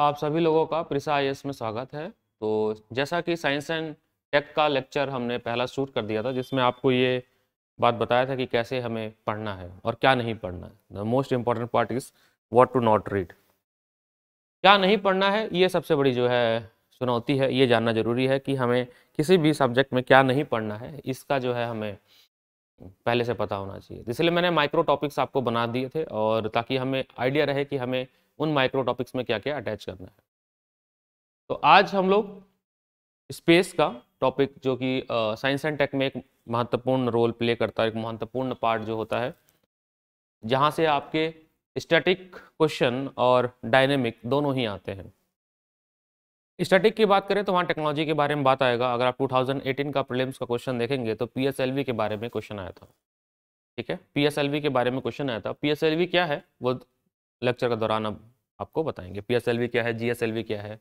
आप सभी लोगों का प्रिसा आई में स्वागत है तो जैसा कि साइंस एंड टेक का लेक्चर हमने पहला शूट कर दिया था जिसमें आपको ये बात बताया था कि कैसे हमें पढ़ना है और क्या नहीं पढ़ना है the most important part is what to not read क्या नहीं पढ़ना है ये सबसे बड़ी जो है चुनौती है ये जानना जरूरी है कि हमें किसी भी सब्जेक्ट में क्या नहीं पढ़ना है इसका जो है हमें पहले से पता होना चाहिए इसलिए मैंने माइक्रो टॉपिक्स आपको बना दिए थे और ताकि हमें आइडिया रहे कि हमें उन माइक्रो टॉपिक्स में क्या क्या अटैच करना है तो आज हम लोग स्पेस का टॉपिक जो कि साइंस एंड टेक में एक महत्वपूर्ण रोल प्ले करता है एक महत्वपूर्ण पार्ट जो होता है जहाँ से आपके स्टैटिक क्वेश्चन और डायनेमिक दोनों ही आते हैं स्टैटिक की बात करें तो वहाँ टेक्नोलॉजी के बारे में बात आएगा अगर आप 2018 का प्रीलिम्स का क्वेश्चन देखेंगे तो पीएसएलवी के बारे में क्वेश्चन आया था ठीक है पीएसएलवी के बारे में क्वेश्चन आया था पीएसएलवी क्या है वो लेक्चर के दौरान अब आपको बताएंगे पी क्या है जी क्या है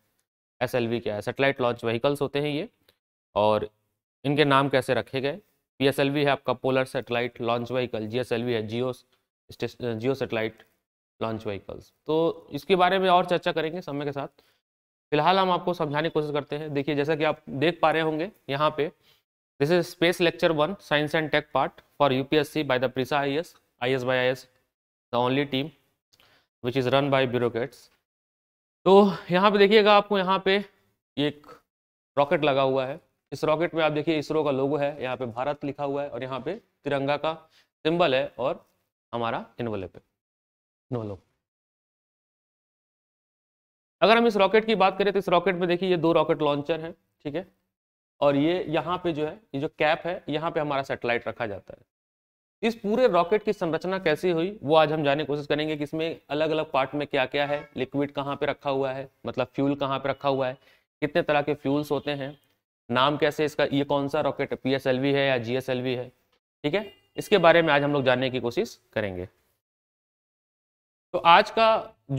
एस क्या है सेटेलाइट लॉन्च व्हीकल्स होते हैं ये और इनके नाम कैसे रखे गए पी है आपका polar satellite launch vehicle G है geo geo satellite launch vehicles तो इसके बारे में और चर्चा करेंगे समय के साथ फिलहाल हम आपको समझाने की कोशिश करते हैं देखिए जैसा कि आप देख पा रहे होंगे यहाँ पे this is space lecture one science and tech part for UPSC by the Prisa I S I S by I S the only team which is run by bureaucrats तो यहाँ पे देखिएगा आपको यहाँ पे एक रॉकेट लगा हुआ है इस रॉकेट में आप देखिए इसरो का लोगो है यहाँ पे भारत लिखा हुआ है और यहाँ पे तिरंगा का सिंबल है और हमारा इनवोले है इन्वलप अगर हम इस रॉकेट की बात करें तो इस रॉकेट में देखिए ये दो रॉकेट लॉन्चर हैं ठीक है और ये यहाँ पे जो है ये जो कैप है यहाँ पे हमारा सेटेलाइट रखा जाता है इस पूरे रॉकेट की संरचना कैसी हुई वो आज हम जाने की कोशिश करेंगे कि इसमें अलग अलग पार्ट में क्या क्या है लिक्विड कहाँ पे रखा हुआ है मतलब फ्यूल कहाँ पे रखा हुआ है कितने तरह के फ्यूल्स होते हैं नाम कैसे इसका ये कौन सा रॉकेट पी है या जी है ठीक है इसके बारे में आज हम लोग जानने की कोशिश करेंगे तो आज का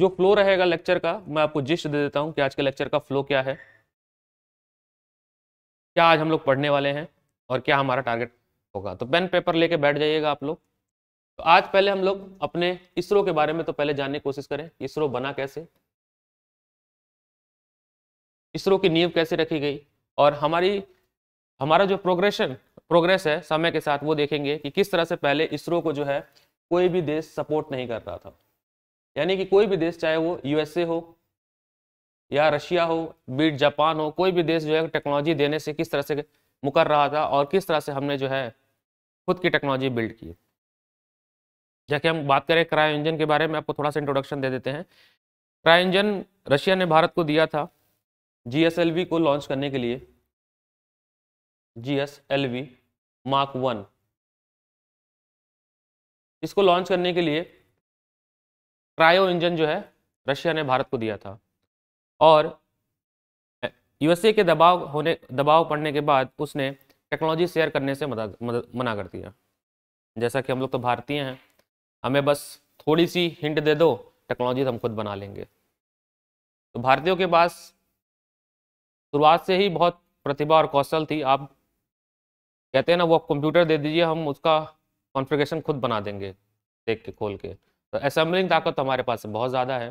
जो फ्लो रहेगा लेक्चर का मैं आपको जिस्ट दे देता हूँ कि आज के लेक्चर का फ्लो क्या है क्या आज हम लोग पढ़ने वाले हैं और क्या हमारा टारगेट होगा तो पेन पेपर लेके बैठ जाइएगा आप लोग तो आज पहले हम लोग अपने इसरो के बारे में तो पहले जानने की कोशिश करें इसरो बना कैसे इसरो की नींव कैसे रखी गई और हमारी हमारा जो प्रोग्रेशन प्रोग्रेस है समय के साथ वो देखेंगे कि किस तरह से पहले इसरो को जो है कोई भी देश सपोर्ट नहीं कर रहा था यानी कि कोई भी देश चाहे वो यूएसए हो या रशिया हो बीट जापान हो कोई भी देश जो है टेक्नोलॉजी देने से किस तरह से मुकर रहा था और किस तरह से हमने जो है खुद की टेक्नोलॉजी बिल्ड की है जाके हम बात करें क्राय इंजन के बारे में आपको थोड़ा सा इंट्रोडक्शन दे देते हैं क्राय इंजन रशिया ने भारत को दिया था जी को लॉन्च करने के लिए G S L V Mark one इसको लॉन्च करने के लिए क्रायो इंजन जो है रशिया ने भारत को दिया था और यूएसए के दबाव होने दबाव पड़ने के बाद उसने टेक्नोलॉजी शेयर करने से मदद मदद मना करती है जैसा कि हम लोग तो भारतीय हैं हमें बस थोड़ी सी हिंट दे दो टेक्नोलॉजी तो हम खुद बना लेंगे तो भारतीयों के पास शुरुआत से ही बहुत प्रतिभा और कौशल थी आप कहते हैं ना वो कंप्यूटर दे दीजिए हम उसका कॉन्फ़िगरेशन खुद बना देंगे देख के खोल के तो असेंबलिंग ताकत तो हमारे पास बहुत ज़्यादा है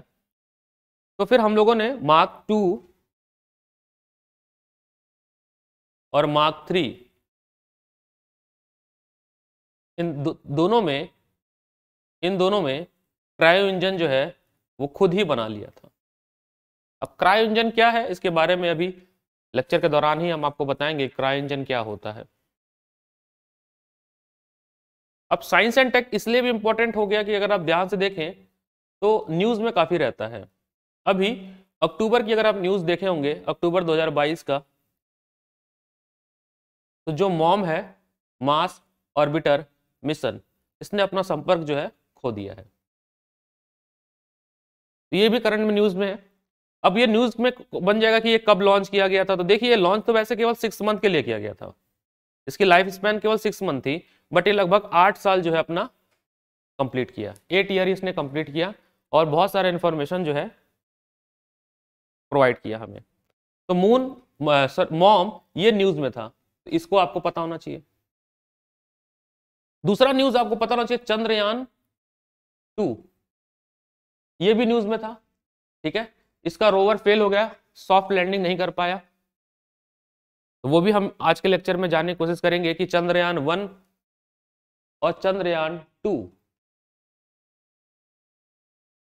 तो फिर हम लोगों ने मार्क टू और मार्क थ्री इन दो, दोनों में इन दोनों में क्रायो इंजन जो है वो खुद ही बना लिया था अब क्रायो इंजन क्या है इसके बारे में अभी लेक्चर के दौरान ही हम आपको बताएंगे क्रायो इंजन क्या होता है अब साइंस एंड टेक इसलिए भी इंपॉर्टेंट हो गया कि अगर आप ध्यान से देखें तो न्यूज़ में काफ़ी रहता है अभी अक्टूबर की अगर आप न्यूज़ देखे होंगे अक्टूबर 2022 का तो जो मॉम है मास ऑर्बिटर मिशन इसने अपना संपर्क जो है खो दिया है तो ये भी करंट में न्यूज में है अब ये न्यूज में बन जाएगा कि ये कब लॉन्च किया गया था तो देखिए लॉन्च तो वैसे केवल सिक्स मंथ के लिए किया गया था इसकी लाइफ स्पैन केवल सिक्स मंथ थी बट ये लगभग आठ साल जो है अपना कंप्लीट किया एट ईयर इसने कंप्लीट किया और बहुत सारे इन्फॉर्मेशन जो है प्रोवाइड किया हमें तो मून सर मॉम ये न्यूज़ में था तो इसको आपको पता होना चाहिए दूसरा न्यूज आपको पता होना चाहिए चंद्रयान टू ये भी न्यूज में था ठीक है इसका रोवर फेल हो गया सॉफ्ट लैंडिंग नहीं कर पाया तो वो भी हम आज के लेक्चर में जानने की कोशिश करेंगे कि चंद्रयान वन और चंद्रयान टू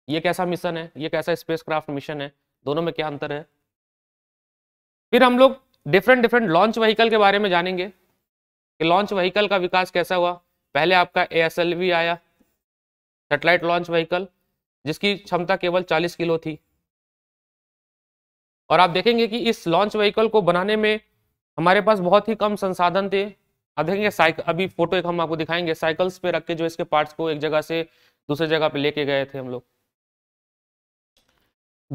ये कैसा मिशन है ये कैसा स्पेसक्राफ्ट मिशन है दोनों में क्या अंतर है फिर हम लोग डिफरेंट डिफरेंट लॉन्च व्हीकल के बारे में जानेंगे कि लॉन्च व्हीकल का विकास कैसा हुआ पहले आपका ए आया सेटेलाइट लॉन्च व्हीकल जिसकी क्षमता केवल 40 किलो थी और आप देखेंगे कि इस लॉन्च व्हीकल को बनाने में हमारे पास बहुत ही कम संसाधन थे आप देखेंगे साइकिल अभी फोटो एक हम आपको दिखाएंगे साइकिल्स पे रख के जो इसके पार्ट्स को एक जगह से दूसरे जगह पे लेके गए थे हम लोग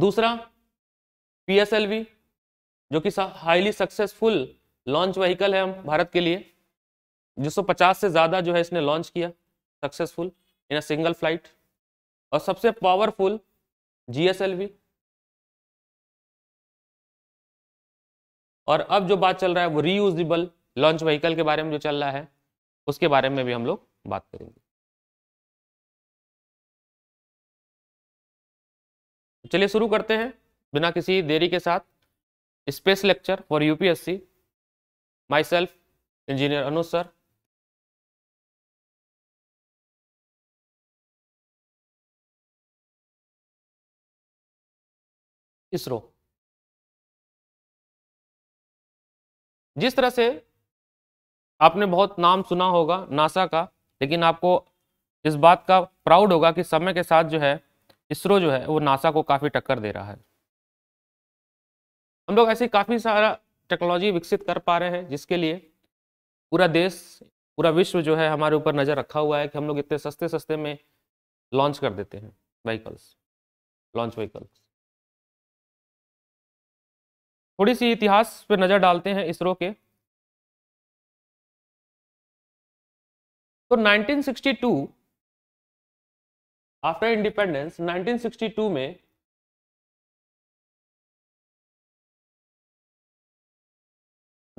दूसरा वी जो कि हाईली सक्सेसफुल लॉन्च व्हीकल है हम भारत के लिए पचास से ज़्यादा जो है इसने लॉन्च किया successful in a single flight और सबसे पावरफुल जी और अब जो बात चल रहा है वो रीयूजेबल लॉन्च व्हीकल के बारे में जो चल रहा है उसके बारे में भी हम लोग बात करेंगे चलिए शुरू करते हैं बिना किसी देरी के साथ space lecture for UPSC myself engineer Anuj sir ISRO जिस तरह से आपने बहुत नाम सुना होगा नासा का लेकिन आपको इस बात का प्राउड होगा कि समय के साथ जो है इसरो जो है वो नासा को काफ़ी टक्कर दे रहा है हम लोग ऐसी काफ़ी सारा टेक्नोलॉजी विकसित कर पा रहे हैं जिसके लिए पूरा देश पूरा विश्व जो है हमारे ऊपर नज़र रखा हुआ है कि हम लोग इतने सस्ते सस्ते में लॉन्च कर देते हैं व्हीकल्स लॉन्च व्हीकल्स थोड़ी सी इतिहास पर नज़र डालते हैं इसरो के तो 1962 आफ्टर इंडिपेंडेंस 1962 में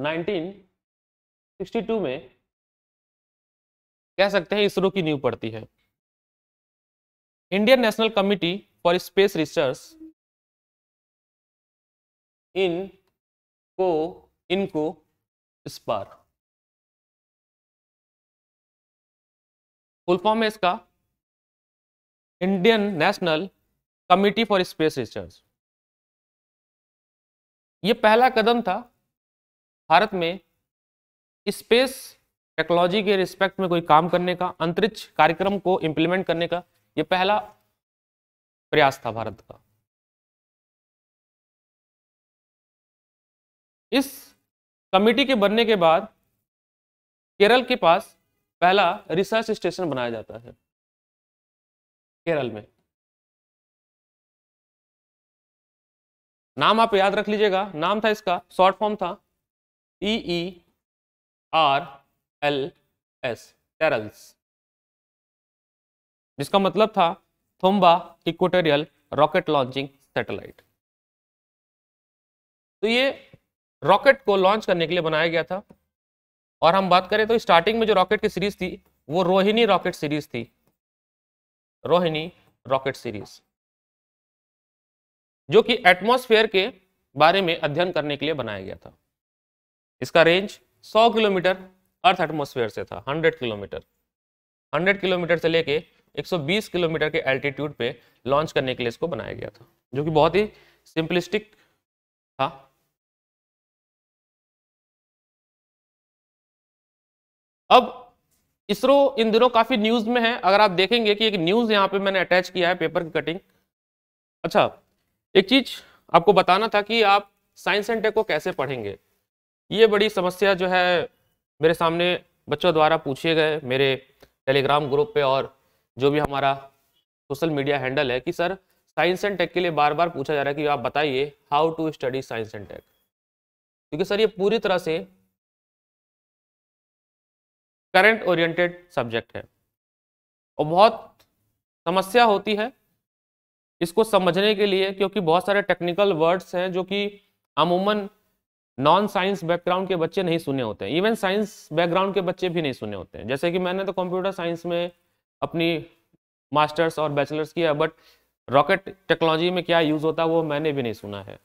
नाइनटीन सिक्सटी टू में कह सकते हैं इसरो की नींव पड़ती है Indian national committee for space research इन को इनको स्पार फुल फॉर्म है इसका Indian national committee for space research ये पहला कदम था भारत में स्पेस टेक्नोलॉजी के रिस्पेक्ट में कोई काम करने का अंतरिक्ष कार्यक्रम को इंप्लीमेंट करने का ये पहला प्रयास था भारत का इस कमेटी के बनने के बाद केरल के पास पहला रिसर्च स्टेशन बनाया जाता है केरल में नाम आप याद रख लीजिएगा नाम था इसका शॉर्ट फॉर्म था E E R L S TERLS जिसका मतलब था Thumba equatorial rocket launching satellite तो ये रॉकेट को लॉन्च करने के लिए बनाया गया था और हम बात करें तो स्टार्टिंग में जो रॉकेट की सीरीज थी वो रोहिणी रॉकेट सीरीज थी रोहिणी रॉकेट सीरीज जो कि एटमॉस्फेयर के बारे में अध्ययन करने के लिए बनाया गया था इसका रेंज 100 किलोमीटर अर्थ एटमॉस्फेयर से था 100 किलोमीटर 100 किलोमीटर से लेके 120 किलोमीटर के एल्टीट्यूड पे लॉन्च करने के लिए इसको बनाया गया था जो कि बहुत ही सिंपलिस्टिक था अब इसरो इन दिनों काफी न्यूज में है अगर आप देखेंगे कि एक न्यूज यहाँ पे मैंने अटैच किया है पेपर की कटिंग अच्छा एक चीज आपको बताना था कि आप साइंस एंड टेक को कैसे पढ़ेंगे ये बड़ी समस्या जो है मेरे सामने बच्चों द्वारा पूछे गए मेरे टेलीग्राम ग्रुप पे और जो भी हमारा सोशल मीडिया हैंडल है कि सर साइंस एंड टेक के लिए बार बार पूछा जा रहा है कि आप बताइए how to study science and tech क्योंकि सर ये पूरी तरह से करंट ओरिएंटेड सब्जेक्ट है और बहुत समस्या होती है इसको समझने के लिए क्योंकि बहुत सारे टेक्निकल वर्ड्स हैं जो कि अमूमन नॉन साइंस बैकग्राउंड के बच्चे नहीं सुने होते हैं इवन साइंस बैकग्राउंड के बच्चे भी नहीं सुने होते हैं जैसे कि मैंने तो कंप्यूटर साइंस में अपनी मास्टर्स और बैचलर्स किया बट रॉकेट टेक्नोलॉजी में क्या यूज़ होता है वो मैंने भी नहीं सुना है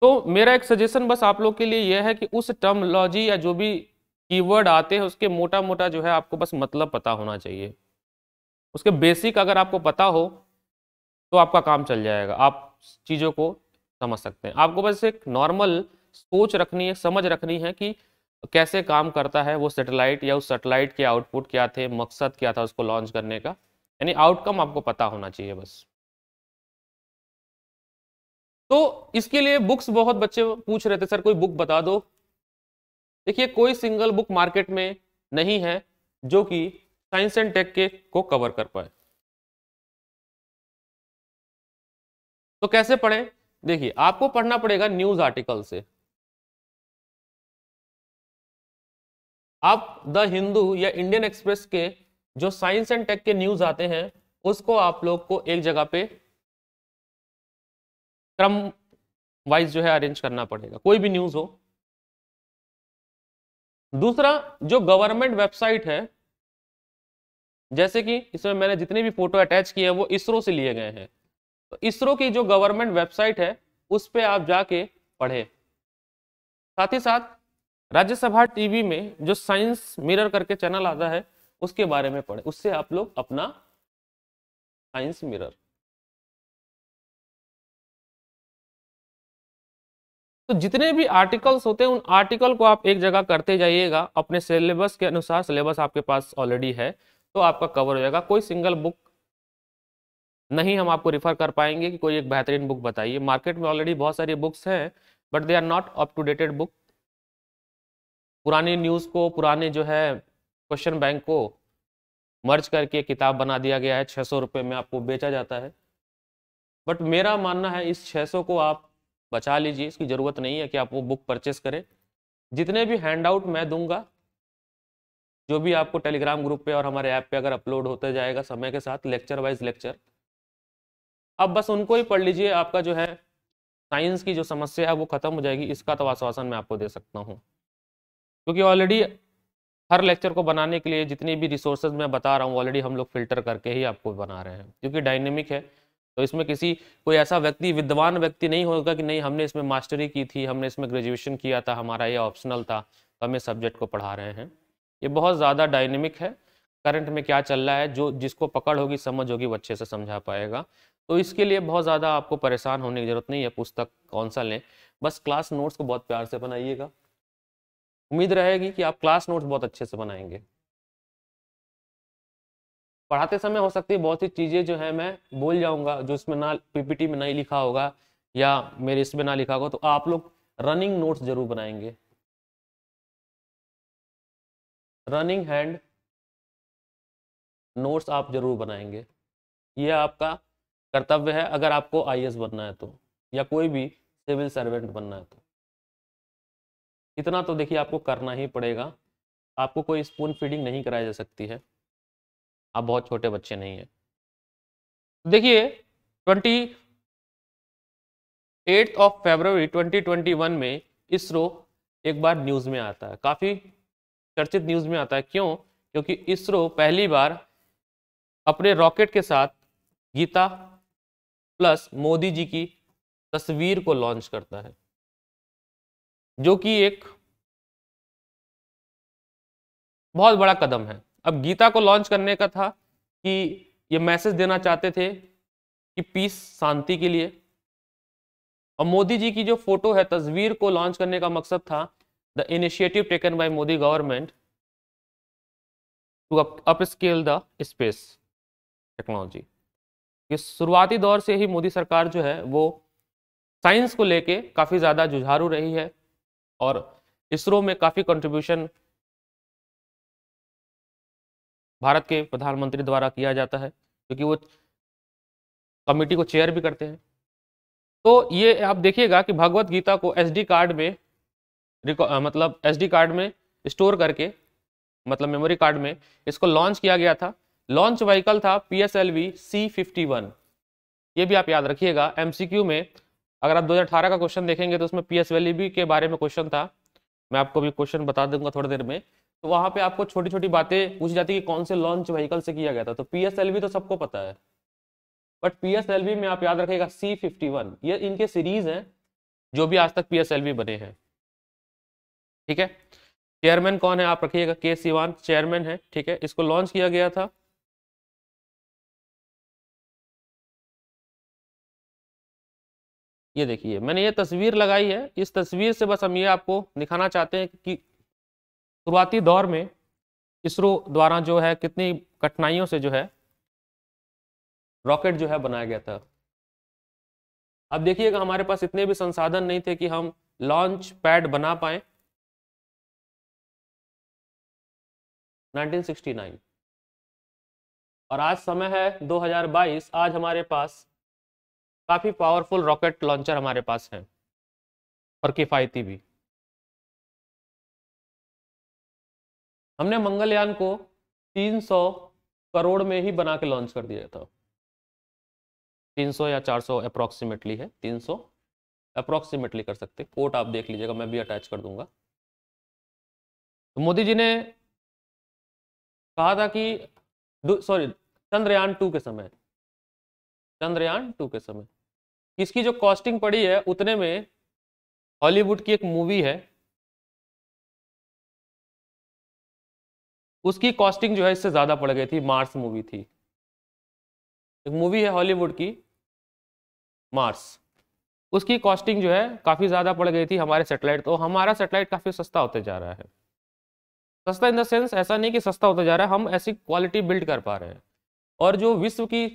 तो मेरा एक सजेशन बस आप लोग के लिए यह है कि उस टर्मोलॉजी या जो भी कीवर्ड आते हैं उसके मोटा मोटा जो है आपको बस मतलब पता होना चाहिए उसके बेसिक अगर आपको पता हो तो आपका काम चल जाएगा आप चीज़ों को समझ सकते हैं आपको बस एक नॉर्मल सोच रखनी है समझ रखनी है कि कैसे काम करता है वो सेटेलाइट या उस सेटेलाइट के आउटपुट क्या थे मकसद क्या था उसको लॉन्च करने का यानी आउटकम आपको पता होना चाहिए बस तो इसके लिए बुक्स बहुत बच्चे पूछ रहे थे सर कोई बुक बता दो देखिए कोई सिंगल बुक मार्केट में नहीं है जो कि साइंस एंड टेक के को कवर कर पाए तो कैसे पढ़ें देखिए आपको पढ़ना पड़ेगा न्यूज आर्टिकल से आप द हिंदू या इंडियन एक्सप्रेस के जो साइंस एंड टेक के न्यूज आते हैं उसको आप लोग को एक जगह पे क्रम वाइज जो है अरेंज करना पड़ेगा कोई भी न्यूज हो दूसरा जो गवर्नमेंट वेबसाइट है जैसे कि इसमें मैंने जितने भी फोटो अटैच किए हैं वो इसरो से लिए गए हैं तो इसरो की जो गवर्नमेंट वेबसाइट है उस पर आप जाके पढ़े साथ ही साथ राज्यसभा टीवी में जो साइंस मिरर करके चैनल आता है उसके बारे में पढ़े उससे आप लोग अपना साइंस मिरर तो जितने भी आर्टिकल्स होते हैं उन आर्टिकल को आप एक जगह करते जाइएगा अपने सिलेबस के अनुसार सिलेबस आपके पास ऑलरेडी है तो आपका कवर हो जाएगा कोई सिंगल बुक नहीं हम आपको रिफर कर पाएंगे कि कोई एक बेहतरीन बुक बताइए मार्केट में ऑलरेडी बहुत सारी बुक्स हैं but they are not up to dated book पुरानी न्यूज़ को पुराने जो है क्वेश्चन बैंक को मर्ज करके किताब बना दिया गया है छः सौ रुपये में आपको बेचा जाता है बट मेरा मानना है इस छः सौ को आप बचा लीजिए इसकी ज़रूरत नहीं है कि आप वो बुक परचेस करें जितने भी हैंड आउट मैं दूंगा जो भी आपको टेलीग्राम ग्रुप पे और हमारे ऐप पे अगर अपलोड होते जाएगा समय के साथ लेक्चर वाइज लेक्चर अब बस उनको ही पढ़ लीजिए आपका जो है साइंस की जो समस्या है वो खत्म हो जाएगी इसका तो आश्वासन मैं आपको दे सकता हूँ क्योंकि ऑलरेडी हर लेक्चर को बनाने के लिए जितनी भी रिसोर्सेज मैं बता रहा हूँ ऑलरेडी हम लोग फिल्टर करके ही आपको बना रहे हैं क्योंकि डायनेमिक है तो इसमें किसी कोई ऐसा व्यक्ति विद्वान व्यक्ति नहीं होगा कि नहीं हमने इसमें मास्टरी की थी हमने इसमें ग्रेजुएशन किया था हमारा ये ऑप्शनल था तो हम इस सब्जेक्ट को पढ़ा रहे हैं ये बहुत ज़्यादा डायनेमिक है करंट में क्या चल रहा है जो जिसको पकड़ होगी समझ होगी वो अच्छे से समझा पाएगा तो इसके लिए बहुत ज़्यादा आपको परेशान होने की ज़रूरत नहीं है पुस्तक कौन सा लें बस क्लास नोट्स को बहुत प्यार से बनाइएगा उम्मीद रहेगी कि आप क्लास नोट्स बहुत अच्छे से बनाएंगे पढ़ाते समय हो सकती है बहुत सी चीज़ें जो है मैं बोल जाऊँगा जो इसमें ना पीपीटी में नहीं लिखा होगा या मेरे इसमें ना लिखा होगा तो आप लोग रनिंग नोट्स जरूर बनाएंगे रनिंग हैंड नोट्स आप जरूर बनाएंगे ये आपका कर्तव्य है अगर आपको आई बनना है तो या कोई भी सिविल सर्वेंट बनना है तो इतना तो देखिए आपको करना ही पड़ेगा आपको कोई स्पून फीडिंग नहीं कराई जा सकती है आप बहुत छोटे बच्चे नहीं हैं देखिए ट्वेंटी एट ऑफ फेबरवरी 2021 में इसरो एक बार न्यूज़ में आता है काफ़ी चर्चित न्यूज़ में आता है क्यों क्योंकि इसरो पहली बार अपने रॉकेट के साथ गीता प्लस मोदी जी की तस्वीर को लॉन्च करता है जो कि एक बहुत बड़ा कदम है अब गीता को लॉन्च करने का था कि ये मैसेज देना चाहते थे कि पीस शांति के लिए और मोदी जी की जो फोटो है तस्वीर को लॉन्च करने का मकसद था the initiative taken by Modi government to upscale the space technology ये शुरुआती दौर से ही मोदी सरकार जो है वो साइंस को लेके काफ़ी ज़्यादा जुझारू रही है और इसरो में काफ़ी कंट्रीब्यूशन भारत के प्रधानमंत्री द्वारा किया जाता है क्योंकि वो कमेटी को चेयर भी करते हैं तो ये आप देखिएगा कि भगवत गीता को एसडी कार्ड में मतलब एसडी कार्ड में स्टोर करके मतलब मेमोरी कार्ड में इसको लॉन्च किया गया था लॉन्च व्हीकल था P S L V C fifty one ये भी आप याद रखिएगा क्यू में अगर आप 2018 का क्वेश्चन देखेंगे तो उसमें पी एस के बारे में क्वेश्चन था मैं आपको भी क्वेश्चन बता दूंगा थोड़ी देर में तो वहां पे आपको छोटी छोटी बातें पूछी जाती है कि कौन से लॉन्च व्हीकल से किया गया था तो पी तो सबको पता है बट पी में आप याद रखेगा सी ये इनके सीरीज हैं जो भी आज तक पी बने हैं ठीक है चेयरमैन कौन है आप रखिएगा के सीवान चेयरमैन है ठीक है इसको लॉन्च किया गया था ये देखिए मैंने ये तस्वीर लगाई है इस तस्वीर से बस हम ये आपको दिखाना चाहते हैं कि शुरुआती दौर में इसरो द्वारा जो है कितनी कठिनाइयों से जो है रॉकेट जो है बनाया गया था अब देखिएगा हमारे पास इतने भी संसाधन नहीं थे कि हम लॉन्च पैड बना पाए 1969 और आज समय है 2022 आज हमारे पास काफ़ी पावरफुल रॉकेट लॉन्चर हमारे पास हैं और किफ़ायती भी हमने मंगलयान को 300 करोड़ में ही बना के लॉन्च कर दिया था 300 या 400 अप्रॉक्सीमेटली है 300 अप्रॉक्सीमेटली कर सकते कोट आप देख लीजिएगा मैं भी अटैच कर दूंगा तो मोदी जी ने कहा था कि सॉरी चंद्रयान टू के समय चंद्रयान टू के समय इसकी जो कॉस्टिंग पड़ी है उतने में हॉलीवुड की एक मूवी है उसकी कॉस्टिंग जो है इससे ज़्यादा पड़ गई थी मार्स मूवी थी एक मूवी है हॉलीवुड की मार्स उसकी कॉस्टिंग जो है काफ़ी ज़्यादा पड़ गई थी हमारे सेटेलाइट तो हमारा सेटेलाइट काफ़ी सस्ता होते जा रहा है सस्ता इन द सेंस ऐसा नहीं कि सस्ता होता जा रहा है हम ऐसी क्वालिटी बिल्ड कर पा रहे हैं और जो विश्व की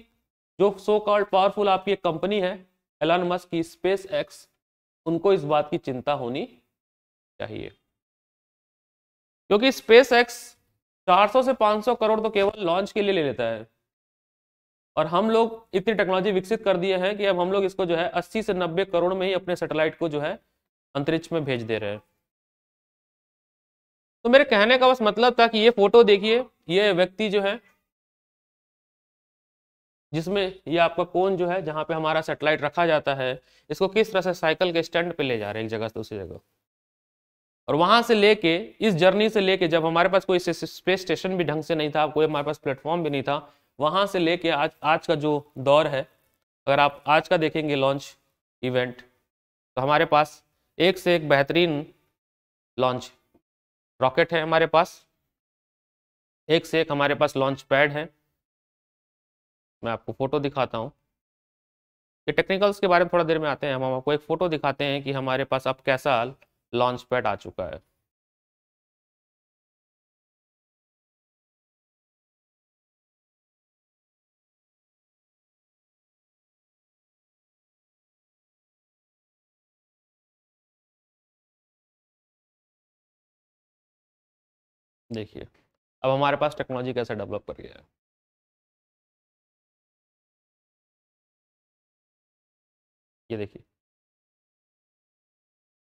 जो सो कॉल्ड पावरफुल आपकी एक कंपनी है एलान मस्क की स्पेस एक्स उनको इस बात की चिंता होनी चाहिए क्योंकि स्पेस एक्स 400 से 500 करोड़ तो केवल लॉन्च के लिए ले लेता है और हम लोग इतनी टेक्नोलॉजी विकसित कर दिए हैं कि अब हम लोग इसको जो है 80 से 90 करोड़ में ही अपने सैटेलाइट को जो है अंतरिक्ष में भेज दे रहे हैं तो मेरे कहने का बस मतलब था कि ये फोटो देखिए ये व्यक्ति जो है जिसमें ये आपका कौन जो है जहां पे हमारा सेटेलाइट रखा जाता है इसको किस तरह से साइकिल के स्टैंड पे ले जा रहे हैं एक जगह से दूसरी जगह और वहां से लेके इस जर्नी से लेके जब हमारे पास कोई स्पेस स्टेशन भी ढंग से नहीं था कोई हमारे पास प्लेटफॉर्म भी नहीं था वहां से लेके आज आज का जो दौर है अगर आप आज का देखेंगे लॉन्च इवेंट तो हमारे पास एक से एक बेहतरीन लॉन्च रॉकेट है हमारे पास एक से एक हमारे पास लॉन्च पैड है मैं आपको फ़ोटो दिखाता हूँ ये टेक्निकल्स के बारे में थोड़ा देर में आते हैं हम आपको एक फ़ोटो दिखाते हैं कि हमारे पास अब कैसा लॉन्च पैड आ चुका है देखिए अब हमारे पास टेक्नोलॉजी कैसे डेवलप कर गया है ये देखिए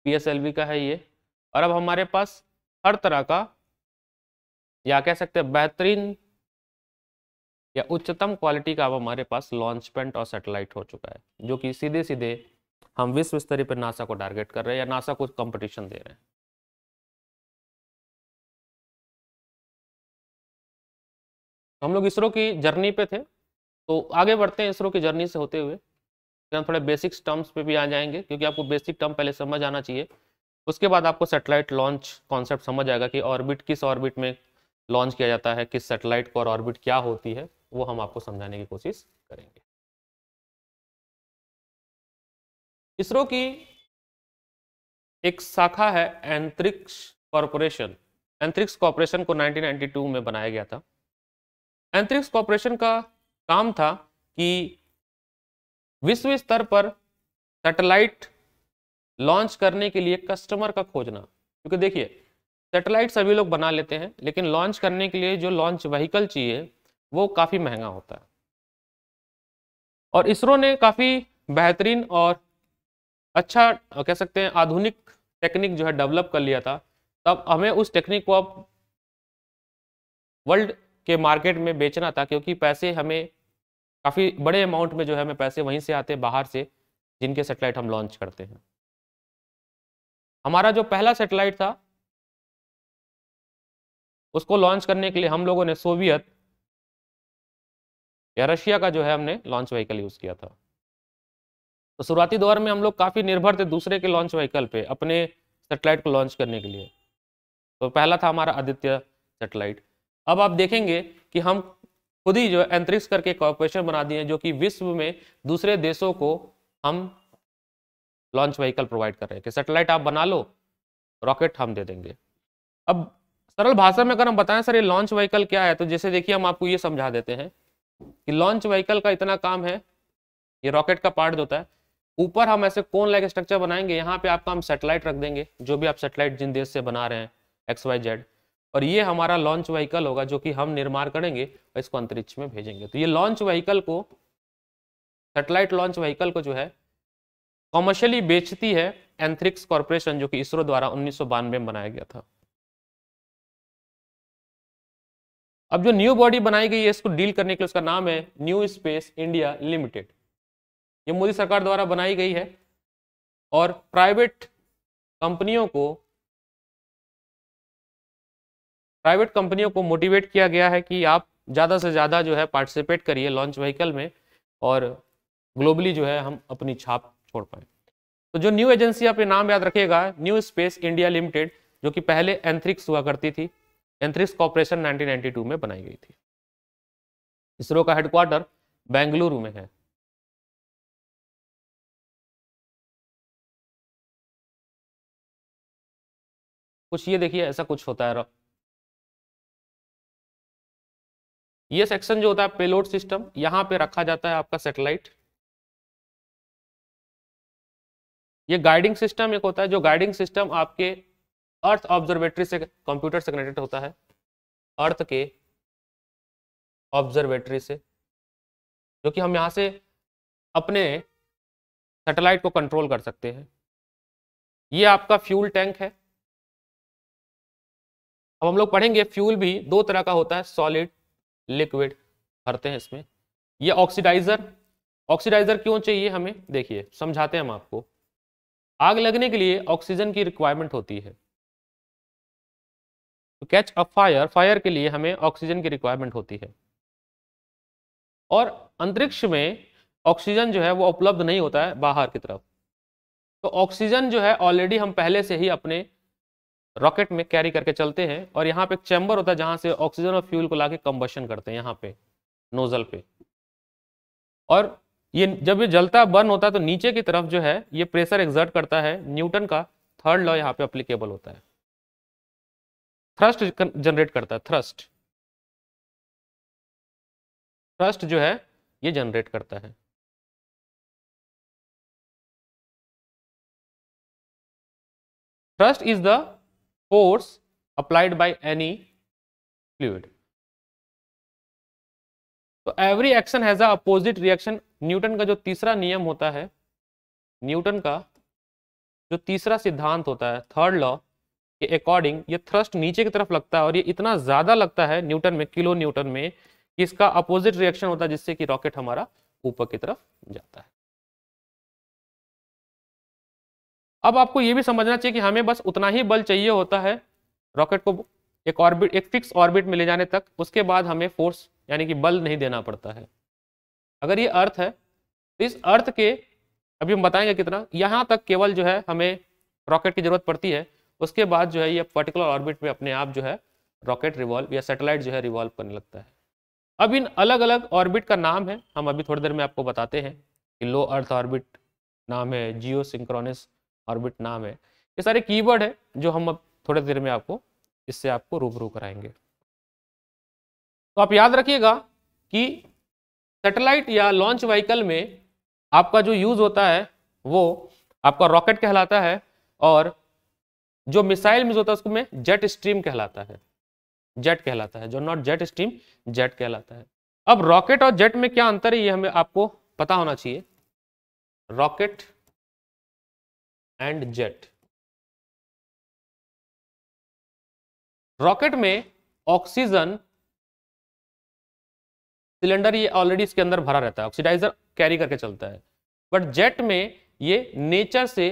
पी का है ये और अब हमारे पास हर तरह का या कह सकते हैं बेहतरीन या उच्चतम क्वालिटी का अब हमारे पास लॉन्च पेंट और सैटेलाइट हो चुका है जो कि सीधे सीधे हम विश्व स्तरीय पर नासा को टारगेट कर रहे हैं या नासा को कंपटीशन दे रहे हैं हम लोग इसरो की जर्नी पे थे तो आगे बढ़ते हैं इसरो की जर्नी से होते हुए फिर तो हम थोड़े बेसिक टर्म्स पे भी आ जाएंगे क्योंकि आपको बेसिक टर्म पहले समझ आना चाहिए उसके बाद आपको सेटेलाइट लॉन्च कॉन्सेप्ट समझ आएगा कि ऑर्बिट किस ऑर्बिट में लॉन्च किया जाता है किस सेटेलाइट को और ऑर्बिट क्या होती है वो हम आपको समझाने की कोशिश करेंगे इसरो की एक शाखा है अंतरिक्ष कॉरपोरेशन अंतरिक्ष कॉरपोरेशन को 1992 में बनाया गया था अंतरिक्ष कॉरपोरेशन का काम था कि विश्व स्तर पर सैटेलाइट लॉन्च करने के लिए कस्टमर का खोजना क्योंकि देखिए सैटेलाइट सभी लोग बना लेते हैं लेकिन लॉन्च करने के लिए जो लॉन्च व्हीकल चाहिए वो काफ़ी महंगा होता है और इसरो ने काफ़ी बेहतरीन और अच्छा कह सकते हैं आधुनिक टेक्निक जो है डेवलप कर लिया था तब हमें उस टेक्निक को अब वर्ल्ड के मार्केट में बेचना था क्योंकि पैसे हमें काफ़ी बड़े अमाउंट में जो है हमें पैसे वहीं से आते हैं बाहर से जिनके सेटेलाइट हम लॉन्च करते हैं हमारा जो पहला सेटेलाइट था उसको लॉन्च करने के लिए हम लोगों ने सोवियत या रशिया का जो है हमने लॉन्च व्हीकल यूज़ किया था तो शुरुआती दौर में हम लोग काफ़ी निर्भर थे दूसरे के लॉन्च व्हीकल पे अपने सेटेलाइट को लॉन्च करने के लिए तो पहला था हमारा आदित्य सेटेलाइट अब आप देखेंगे कि हम खुद ही जो है अंतरिक्ष करके कॉर्पोरेशन बना दिए जो कि विश्व में दूसरे देशों को हम लॉन्च व्हीकल प्रोवाइड कर रहे हैं कि सेटेलाइट आप बना लो रॉकेट हम दे देंगे अब सरल भाषा में अगर हम बताएं सर ये लॉन्च व्हीकल क्या है तो जैसे देखिए हम आपको ये समझा देते हैं कि लॉन्च व्हीकल का इतना काम है ये रॉकेट का पार्ट होता है ऊपर हम ऐसे कौन लाइक स्ट्रक्चर बनाएंगे यहाँ पे आपका हम सेटेलाइट रख देंगे जो भी आप सेटेलाइट जिन देश से बना रहे हैं एक्स वाई जेड और ये हमारा लॉन्च व्हीकल होगा जो कि हम निर्माण करेंगे और इसको अंतरिक्ष में भेजेंगे तो ये लॉन्च व्हीकल को सेटेलाइट लॉन्च व्हीकल को जो है कॉमर्शियली बेचती है एंथ्रिक्स कॉरपोरेशन जो कि इसरो द्वारा उन्नीस में बनाया गया था अब जो न्यू बॉडी बनाई गई है इसको डील करने के लिए उसका नाम है न्यू स्पेस इंडिया लिमिटेड ये मोदी सरकार द्वारा बनाई गई है और प्राइवेट कंपनियों को प्राइवेट कंपनियों को मोटिवेट किया गया है कि आप ज़्यादा से ज़्यादा जो है पार्टिसिपेट करिए लॉन्च व्हीकल में और ग्लोबली जो है हम अपनी छाप छोड़ पाए तो जो न्यू एजेंसी आप नाम याद रखेगा न्यू स्पेस इंडिया लिमिटेड जो कि पहले एंथ्रिक्स हुआ करती थी एंथ्रिक्स कॉपरेशन 1992 में बनाई गई थी इसरो का हेडक्वार्टर बेंगलुरु में है कुछ ये देखिए ऐसा कुछ होता है ये सेक्शन जो होता है पेलोड सिस्टम यहां पे रखा जाता है आपका सेटेलाइट ये गाइडिंग सिस्टम एक होता है जो गाइडिंग सिस्टम आपके अर्थ ऑब्जर्वेटरी से कंप्यूटर से कनेक्टेड होता है अर्थ के ऑब्जर्वेटरी से जो कि हम यहां से अपने सैटेलाइट को कंट्रोल कर सकते हैं ये आपका फ्यूल टैंक है अब हम लोग पढ़ेंगे फ्यूल भी दो तरह का होता है सॉलिड लिक्विड भरते हैं इसमें ये ऑक्सीडाइजर ऑक्सीडाइजर क्यों चाहिए हमें देखिए समझाते हैं हम आपको आग लगने के लिए ऑक्सीजन की रिक्वायरमेंट होती है तो कैच अ फायर फायर के लिए हमें ऑक्सीजन की रिक्वायरमेंट होती है और अंतरिक्ष में ऑक्सीजन जो है वो उपलब्ध नहीं होता है बाहर की तरफ तो ऑक्सीजन जो है ऑलरेडी हम पहले से ही अपने रॉकेट में कैरी करके चलते हैं और यहाँ पे एक चैम्बर होता है जहाँ से ऑक्सीजन और फ्यूल को लाके कम्बशन करते हैं यहाँ पे नोजल पे और ये जब ये जलता बर्न होता है तो नीचे की तरफ जो है ये प्रेशर एग्जर्ट करता है न्यूटन का थर्ड लॉ यहाँ पे अप्लीकेबल होता है थ्रस्ट जनरेट करता है थ्रस्ट थ्रस्ट जो है ये जनरेट करता है thrust is the force applied by any fluid. तो every action has opposite reaction Newton का जो तीसरा नियम होता है न्यूटन का जो तीसरा सिद्धांत होता है थर्ड लॉ के अकॉर्डिंग ये थ्रस्ट नीचे की तरफ लगता है और ये इतना ज़्यादा लगता है न्यूटन में किलो न्यूटन में कि इसका अपोजिट रिएक्शन होता है जिससे कि रॉकेट हमारा ऊपर की तरफ जाता है अब आपको ये भी समझना चाहिए कि हमें बस उतना ही बल चाहिए होता है रॉकेट को एक ऑर्बिट एक फिक्स ऑर्बिट में ले जाने तक उसके बाद हमें फोर्स यानी कि बल नहीं देना पड़ता है अगर ये अर्थ है तो इस अर्थ के अभी हम बताएंगे कितना यहाँ तक केवल जो है हमें रॉकेट की ज़रूरत पड़ती है उसके बाद जो है ये पर्टिकुलर ऑर्बिट में अपने आप जो है रॉकेट रिवॉल्व या सेटेलाइट जो है रिवॉल्व करने लगता है अब इन अलग अलग ऑर्बिट का नाम है हम अभी थोड़ी देर में आपको बताते हैं कि लो अर्थ ऑर्बिट नाम है जियो सिंक्रोनिस ऑर्बिट नाम है ये सारे कीवर्ड है जो हम अब थोड़े देर में आपको इससे आपको रूबरू कराएंगे तो आप याद रखिएगा कि सैटेलाइट या लॉन्च व्हीकल में आपका जो यूज़ होता है वो आपका रॉकेट कहलाता है और जो मिसाइल यूज होता है उसमें जेट स्ट्रीम कहलाता है जेट कहलाता है जो नॉट जेट स्ट्रीम जेट कहलाता है अब रॉकेट और जेट में क्या अंतर है ये हमें आपको पता होना चाहिए रॉकेट एंड जेट रॉकेट में ऑक्सीजन सिलेंडर ये ऑलरेडी इसके अंदर भरा रहता है ऑक्सीडाइजर कैरी करके चलता है बट जेट में ये नेचर से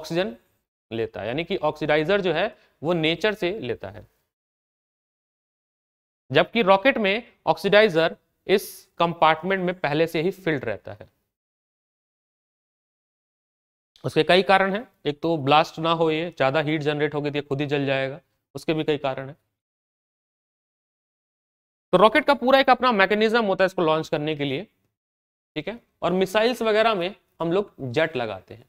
ऑक्सीजन लेता है यानी कि ऑक्सीडाइजर जो है वो नेचर से लेता है जबकि रॉकेट में ऑक्सीडाइजर इस कंपार्टमेंट में पहले से ही फिल्ड रहता है उसके कई कारण हैं एक तो ब्लास्ट ना हो ये ज़्यादा हीट जनरेट होगी तो ये खुद ही जल जाएगा उसके भी कई कारण है तो रॉकेट का पूरा एक अपना मैकेनिज्म होता है इसको लॉन्च करने के लिए ठीक है और मिसाइल्स वगैरह में हम लोग जेट लगाते हैं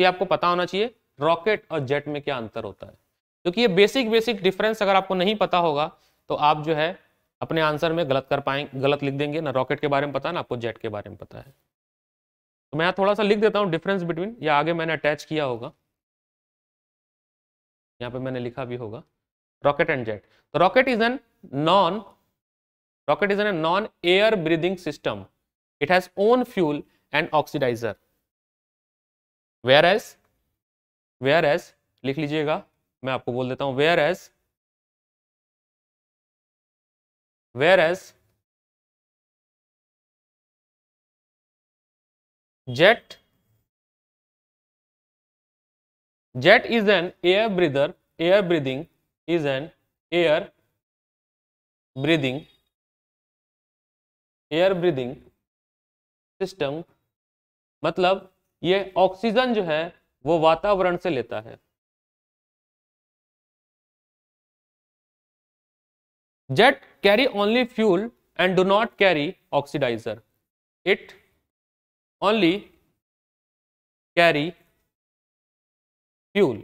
ये आपको पता होना चाहिए रॉकेट और जेट में क्या अंतर होता है क्योंकि ये बेसिक बेसिक डिफरेंस अगर आपको नहीं पता होगा तो आप जो है अपने आंसर में गलत कर पाएंगे गलत लिख देंगे ना रॉकेट के बारे में पता ना आपको जेट के बारे में पता है तो मैं यहाँ थोड़ा सा लिख देता हूँ डिफरेंस बिटवीन या आगे मैंने अटैच किया होगा यहाँ पे मैंने लिखा भी होगा रॉकेट एंड जेट तो rocket is an non rocket is an non air breathing system it has own fuel and oxidiser whereas whereas लिख लीजिएगा मैं आपको बोल देता हूँ whereas whereas Jet Jet is an air breather. Air breathing is an air breathing air breathing system मतलब ये oxygen जो है वो वातावरण से लेता है jet carry only fuel and do not carry oxidizer it only carry fuel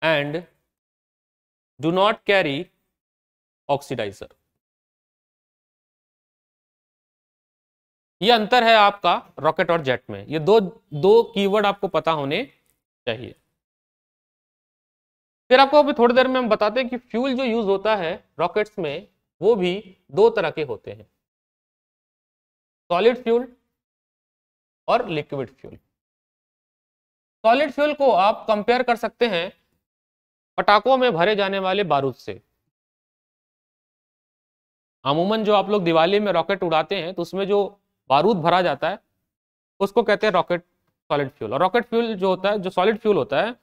and do not carry oxidiser ये अंतर है आपका रॉकेट और जेट में ये दो दो कीवर्ड आपको पता होने चाहिए फिर आपको अभी थोड़ी देर में हम बताते हैं कि फ्यूल जो यूज होता है रॉकेट्स में वो भी दो तरह के होते हैं सॉलिड फ्यूल और लिक्विड फ्यूल सॉलिड फ्यूल को आप कंपेयर कर सकते हैं पटाखों में भरे जाने वाले बारूद से अमूमन जो आप लोग दिवाली में रॉकेट उड़ाते हैं तो उसमें जो बारूद भरा जाता है उसको कहते हैं रॉकेट सॉलिड फ्यूल और रॉकेट फ्यूल जो होता है जो सॉलिड फ्यूल होता है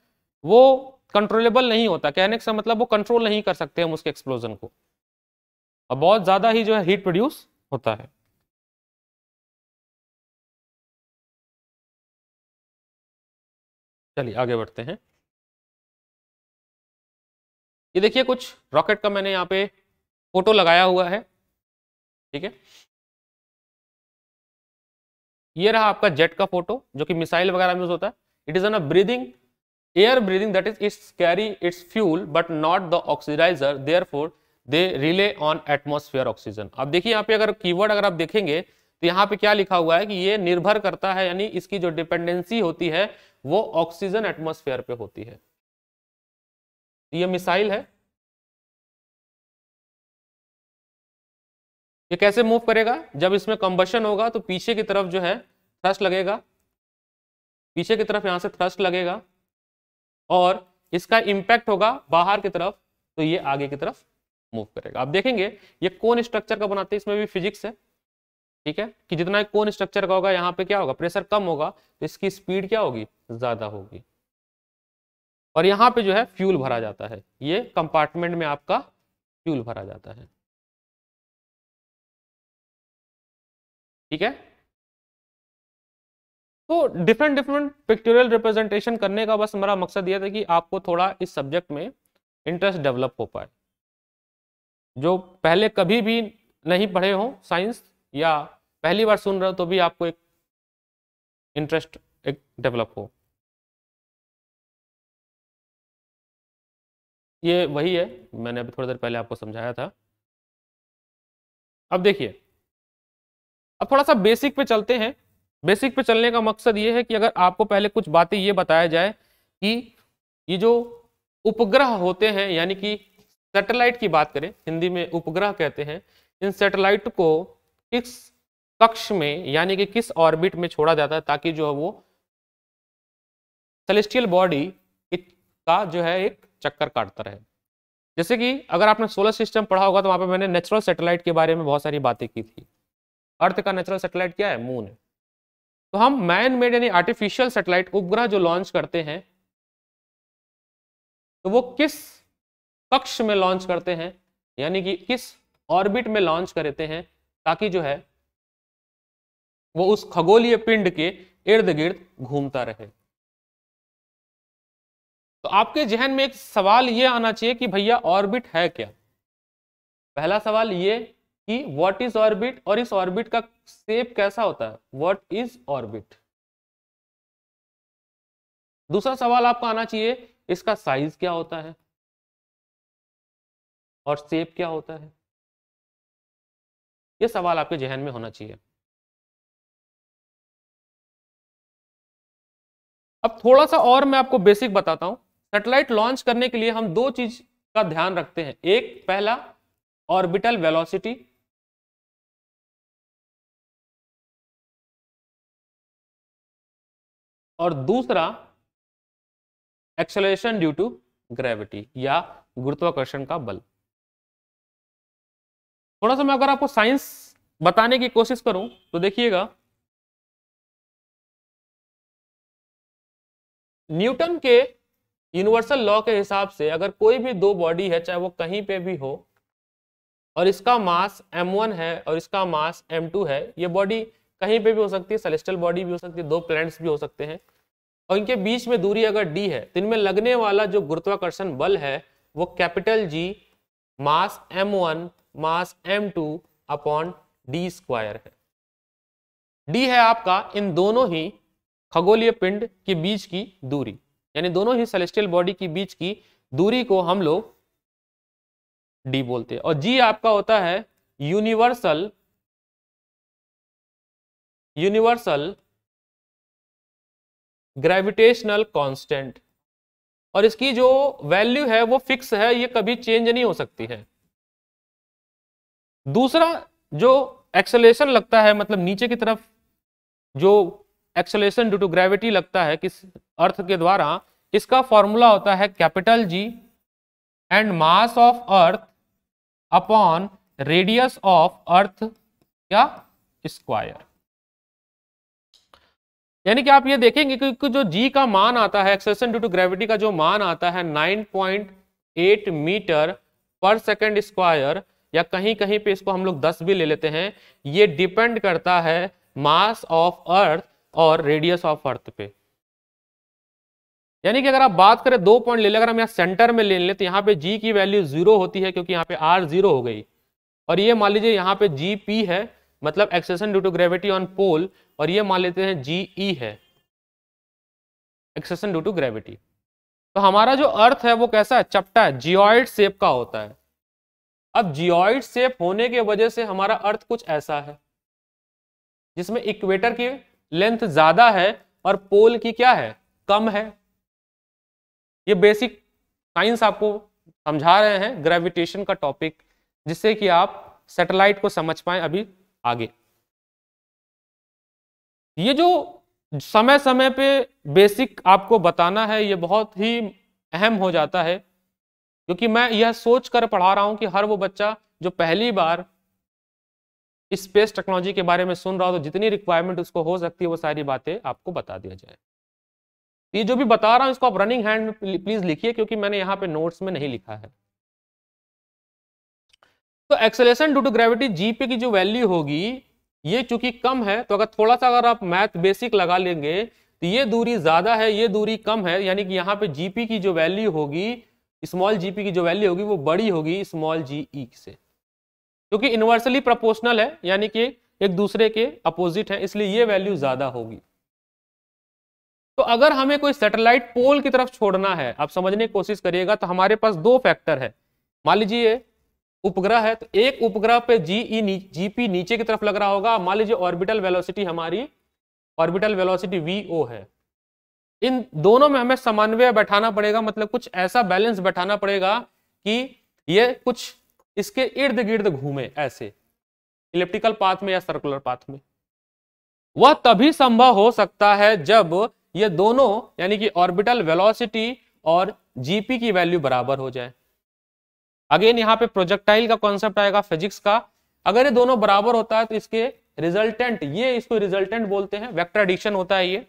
वो कंट्रोलेबल नहीं होता कहने का मतलब वो कंट्रोल नहीं कर सकते हम उसके एक्सप्लोजन को और बहुत ज़्यादा ही जो है हीट प्रोड्यूस होता है चलिए आगे बढ़ते हैं ये देखिए कुछ रॉकेट का मैंने यहाँ पे फोटो लगाया हुआ है ठीक है ये रहा आपका जेट का फोटो जो कि मिसाइल वगैरह में यूज होता है it is an a breathing air breathing that is its carry its fuel but not the oxidiser there they rely on atmosphere oxygen आप देखिए यहाँ पे अगर कीवर्ड अगर आप देखेंगे तो यहाँ पे क्या लिखा हुआ है कि ये निर्भर करता है यानी इसकी जो डिपेंडेंसी होती है वो ऑक्सीजन एटमोस्फेयर पे होती है तो ये मिसाइल है ये कैसे मूव करेगा जब इसमें कंबशन होगा तो पीछे की तरफ जो है थ्रस्ट लगेगा पीछे की तरफ यहां से थ्रस्ट लगेगा और इसका इंपैक्ट होगा बाहर की तरफ तो ये आगे की तरफ मूव करेगा आप देखेंगे ये कौन स्ट्रक्चर का बनाते हैं इसमें भी फिजिक्स है ठीक है कि जितना कोन स्ट्रक्चर का होगा यहाँ पे क्या होगा प्रेशर कम होगा तो इसकी स्पीड क्या होगी ज्यादा होगी और यहाँ पे जो है फ्यूल भरा जाता है ये कंपार्टमेंट में आपका फ्यूल भरा जाता है ठीक है तो डिफरेंट डिफरेंट पिक्टोरियल रिप्रेजेंटेशन करने का बस हमारा मकसद यह था कि आपको थोड़ा इस सब्जेक्ट में इंटरेस्ट डेवलप हो पाए जो पहले कभी भी नहीं पढ़े हों साइंस या पहली बार सुन रहे हो तो भी आपको एक इंटरेस्ट एक डेवलप हो ये वही है मैंने अभी थोड़ी देर पहले आपको समझाया था अब देखिए अब थोड़ा सा बेसिक पे चलते हैं बेसिक पे चलने का मकसद ये है कि अगर आपको पहले कुछ बातें ये बताया जाए कि ये जो उपग्रह होते हैं यानी कि सैटेलाइट की बात करें हिंदी में उपग्रह कहते हैं इन सैटेलाइट को किस कक्ष में यानी कि किस ऑर्बिट में छोड़ा जाता है ताकि जो है वो सेलेस्टियल बॉडी का जो है एक चक्कर काटता रहे जैसे कि अगर आपने सोलर सिस्टम पढ़ा होगा तो वहां पर मैंने नेचुरल सेटेलाइट के बारे में बहुत सारी बातें की थी अर्थ का नेचुरल सेटेलाइट क्या है मून है तो हम मैन मेड यानी आर्टिफिशियल सेटेलाइट उपग्रह जो लॉन्च करते हैं तो वो किस कक्ष में लॉन्च करते हैं यानी कि किस ऑर्बिट में लॉन्च करते हैं ताकि जो है वो उस खगोलीय पिंड के इर्द गिर्द घूमता रहे तो आपके जहन में एक सवाल यह आना चाहिए कि भैया ऑर्बिट है क्या पहला सवाल ये कि व्हाट इज ऑर्बिट और इस ऑर्बिट का सेप कैसा होता है व्हाट इज ऑर्बिट दूसरा सवाल आपका आना चाहिए इसका साइज क्या होता है और सेप क्या होता है यह सवाल आपके जहन में होना चाहिए अब थोड़ा सा और मैं आपको बेसिक बताता हूं सैटेलाइट लॉन्च करने के लिए हम दो चीज का ध्यान रखते हैं एक पहला ऑर्बिटल वेलोसिटी और दूसरा एक्सेलरेशन ड्यू टू ग्रेविटी या गुरुत्वाकर्षण का बल थोड़ा सा मैं अगर आपको साइंस बताने की कोशिश करूं तो देखिएगा न्यूटन के यूनिवर्सल लॉ के हिसाब से अगर कोई भी दो बॉडी है चाहे वो कहीं पे भी हो और इसका मास m1 है और इसका मास m2 है ये बॉडी कहीं पे भी हो सकती है सेलेस्टल बॉडी भी हो सकती है दो प्लैनेट्स भी हो सकते हैं और इनके बीच में दूरी अगर d है तो इनमें लगने वाला जो गुरुत्वाकर्षण बल है वो capital G mass m1 mass m2 upon D square है डी है आपका इन दोनों ही खगोलीय पिंड के बीच की दूरी यानी दोनों ही सेलेस्टियल बॉडी के बीच की दूरी को हम लोग डी बोलते हैं और जी आपका होता है यूनिवर्सल यूनिवर्सल ग्रेविटेशनल कांस्टेंट और इसकी जो वैल्यू है वो फिक्स है ये कभी चेंज नहीं हो सकती है दूसरा जो एक्सेलेशन लगता है मतलब नीचे की तरफ जो एक्सलेशन ड्यू टू ग्रेविटी लगता है किस अर्थ के द्वारा इसका फॉर्मूला होता है capital G and mass of earth upon radius of earth या स्क्वायर यानी कि आप ये देखेंगे कि जो जी का मान आता है एक्सलेशन ड्यू टू ग्रेविटी का जो मान आता है 9.8 मीटर पर सेकेंड स्क्वायर या कहीं कहीं पे इसको हम लोग 10 भी ले लेते हैं ये डिपेंड करता है मास ऑफ अर्थ और रेडियस ऑफ अर्थ पे यानी कि अगर आप बात करें दो पॉइंट ले लें अगर हम यहाँ सेंटर में ले लें तो यहाँ पे जी की वैल्यू जीरो होती है क्योंकि यहाँ पे आर जीरो हो गई और ये मान लीजिए यहाँ पे जी पी है मतलब acceleration due to gravity on pole और ये मान लेते हैं जी ई e है एक्सेसन ड्यू टू ग्रेविटी तो हमारा जो अर्थ है वो कैसा है चपटा है जियोइड सेप का होता है अब जियोइड सेप होने के वजह से हमारा अर्थ कुछ ऐसा है जिसमें इक्वेटर की लेंथ ज्यादा है और पोल की क्या है कम है ये बेसिक साइंस आपको समझा रहे हैं ग्रेविटेशन का टॉपिक जिससे कि आप सैटेलाइट को समझ पाए अभी आगे ये जो समय समय पे बेसिक आपको बताना है ये बहुत ही अहम हो जाता है क्योंकि मैं यह सोच कर पढ़ा रहा हूं कि हर वो बच्चा जो पहली बार स्पेस टेक्नोलॉजी के बारे में सुन रहा हो तो जितनी रिक्वायरमेंट उसको हो सकती है वो सारी बातें आपको बता दिया जाए ये जो भी बता रहा हूँ इसको आप रनिंग हैंड में प्लीज लिखिए क्योंकि मैंने यहाँ पे नोट्स में नहीं लिखा है तो acceleration due to gravity G पे की जो वैल्यू होगी ये चूंकि कम है तो अगर थोड़ा सा अगर आप मैथ बेसिक लगा लेंगे तो ये दूरी ज्यादा है ये दूरी कम है यानी कि यहाँ पे जीपी की जो वैल्यू होगी स्मॉल जीपी की जो वैल्यू होगी वो बड़ी होगी स्मॉल जी ई से क्योंकि इन्वर्सली प्रोपोर्शनल है यानी कि एक दूसरे के अपोजिट है इसलिए ये वैल्यू ज्यादा होगी तो अगर हमें कोई सैटेलाइट पोल की तरफ छोड़ना है आप समझने की कोशिश करिएगा तो हमारे पास दो फैक्टर है मान लीजिए उपग्रह है तो एक उपग्रह पे जी ई जीपी जी पी नीचे की तरफ लग रहा होगा मान लीजिए ऑर्बिटल वेलोसिटी हमारी ऑर्बिटल वेलोसिटी वी ओ है इन दोनों में हमें समन्वय बैठाना पड़ेगा मतलब कुछ ऐसा बैलेंस बैठाना पड़ेगा कि ये कुछ इसके इर्द गिर्द घूमे ऐसे इलेप्टिकल पाथ में या सर्कुलर पाथ में वह तभी संभव हो सकता है जब ये दोनों यानी कि ऑर्बिटल वेलोसिटी और जीपी की वैल्यू बराबर हो जाए अगेन यहाँ पे प्रोजेक्टाइल का कॉन्सेप्ट आएगा फिजिक्स का अगर ये दोनों बराबर होता है तो इसके रिजल्टेंट ये इसको रिजल्टेंट बोलते हैं वेक्टर एडिक्शन होता है ये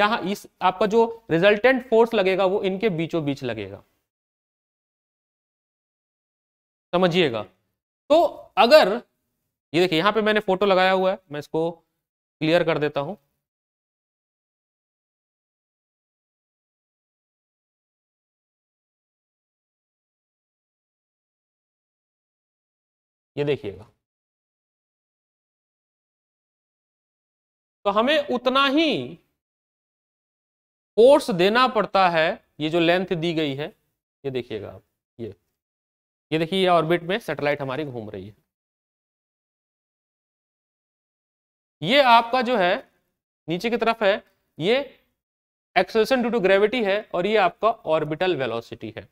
यहाँ इस आपका जो रिजल्टेंट फोर्स लगेगा वो इनके बीचों बीच लगेगा समझिएगा तो अगर ये देखिए यहां पे मैंने फोटो लगाया हुआ है मैं इसको क्लियर कर देता हूं ये देखिएगा तो हमें उतना ही फोर्स देना पड़ता है ये जो लेंथ दी गई है ये देखिएगा आप ये देखिए ये ऑर्बिट में सैटेलाइट हमारी घूम रही है ये आपका जो है नीचे की तरफ है ये एक्सलेशन ड्यू टू ग्रेविटी है और ये आपका ऑर्बिटल वेलोसिटी है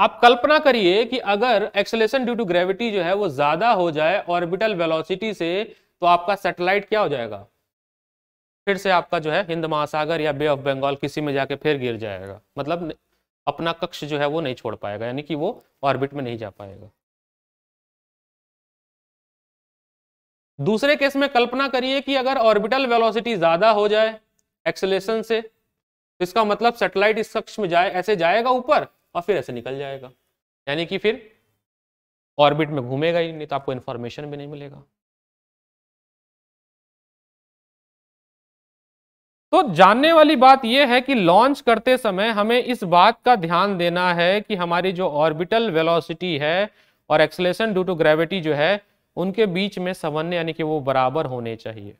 आप कल्पना करिए कि अगर एक्सलेशन ड्यू टू ग्रेविटी जो है वो ज्यादा हो जाए ऑर्बिटल वेलोसिटी से तो आपका सैटेलाइट क्या हो जाएगा फिर से आपका जो है हिंद महासागर या बे ऑफ बंगाल किसी में जाके फिर गिर जाएगा मतलब अपना कक्ष जो है वो नहीं छोड़ पाएगा यानी कि वो ऑर्बिट में नहीं जा पाएगा दूसरे केस में कल्पना करिए कि अगर ऑर्बिटल वेलोसिटी ज्यादा हो जाए एक्सलेशन से तो इसका मतलब सेटेलाइट इस कक्ष में जाए ऐसे जाएगा ऊपर और फिर ऐसे निकल जाएगा यानी कि फिर ऑर्बिट में घूमेगा ही नहीं तो आपको इन्फॉर्मेशन भी नहीं मिलेगा तो जानने वाली बात यह है कि लॉन्च करते समय हमें इस बात का ध्यान देना है कि हमारी जो ऑर्बिटल वेलोसिटी है और एक्सलेशन ड्यू टू ग्रेविटी जो है उनके बीच में समन्वय यानी कि वो बराबर होने चाहिए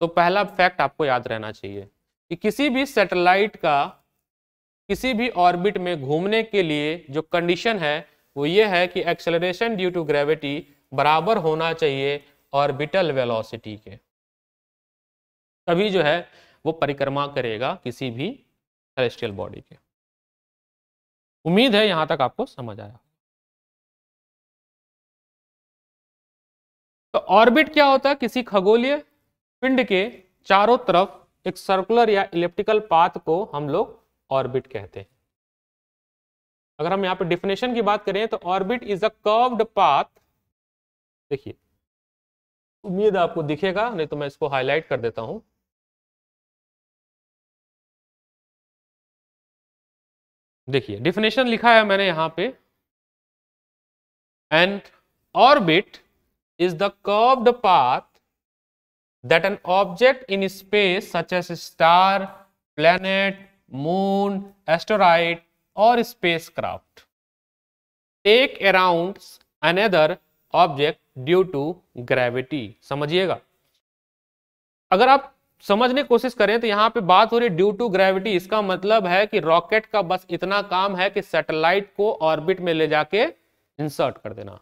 तो पहला फैक्ट आपको याद रहना चाहिए कि किसी भी सैटेलाइट का किसी भी ऑर्बिट में घूमने के लिए जो कंडीशन है वो ये है कि एक्सेलरेशन ड्यू टू ग्रेविटी बराबर होना चाहिए ऑर्बिटल वेलोसिटी के तभी जो है वो परिक्रमा करेगा किसी भी सेलेस्टियल बॉडी के उम्मीद है यहां तक आपको समझ आया तो ऑर्बिट क्या होता है किसी खगोलीय पिंड के चारों तरफ एक सर्कुलर या इलेप्टिकल पाथ को हम लोग ऑर्बिट कहते हैं अगर हम यहाँ पर डिफिनेशन की बात करें तो orbit is a curved path देखिए उम्मीद आपको दिखेगा नहीं तो मैं इसको हाईलाइट कर देता हूं देखिए डिफिनेशन लिखा है मैंने यहां पे an orbit is the curved path that an object in space such as star planet moon asteroid और space spacecraft take around other object due to gravity समझिएगा अगर आप समझने की कोशिश करें तो यहाँ पे बात हो रही है ड्यू टू ग्रेविटी इसका मतलब है कि रॉकेट का बस इतना काम है कि सैटेलाइट को ऑर्बिट में ले जाके इंसर्ट कर देना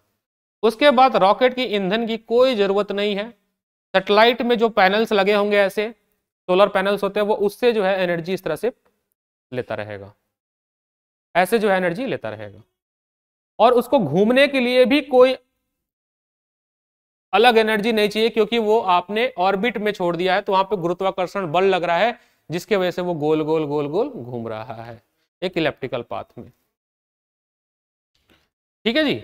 उसके बाद रॉकेट की ईंधन की कोई जरूरत नहीं है सैटेलाइट में जो पैनल्स लगे होंगे ऐसे सोलर पैनल्स होते हैं वो उससे जो है एनर्जी इस तरह से लेता रहेगा ऐसे जो है एनर्जी लेता रहेगा और उसको घूमने के लिए भी कोई अलग एनर्जी नहीं चाहिए क्योंकि वो आपने ऑर्बिट में छोड़ दिया है तो वहां पे गुरुत्वाकर्षण बल लग रहा है जिसके वजह से वो गोल गोल गोल गोल घूम रहा है एक इलेप्टिकल पाथ में ठीक है जी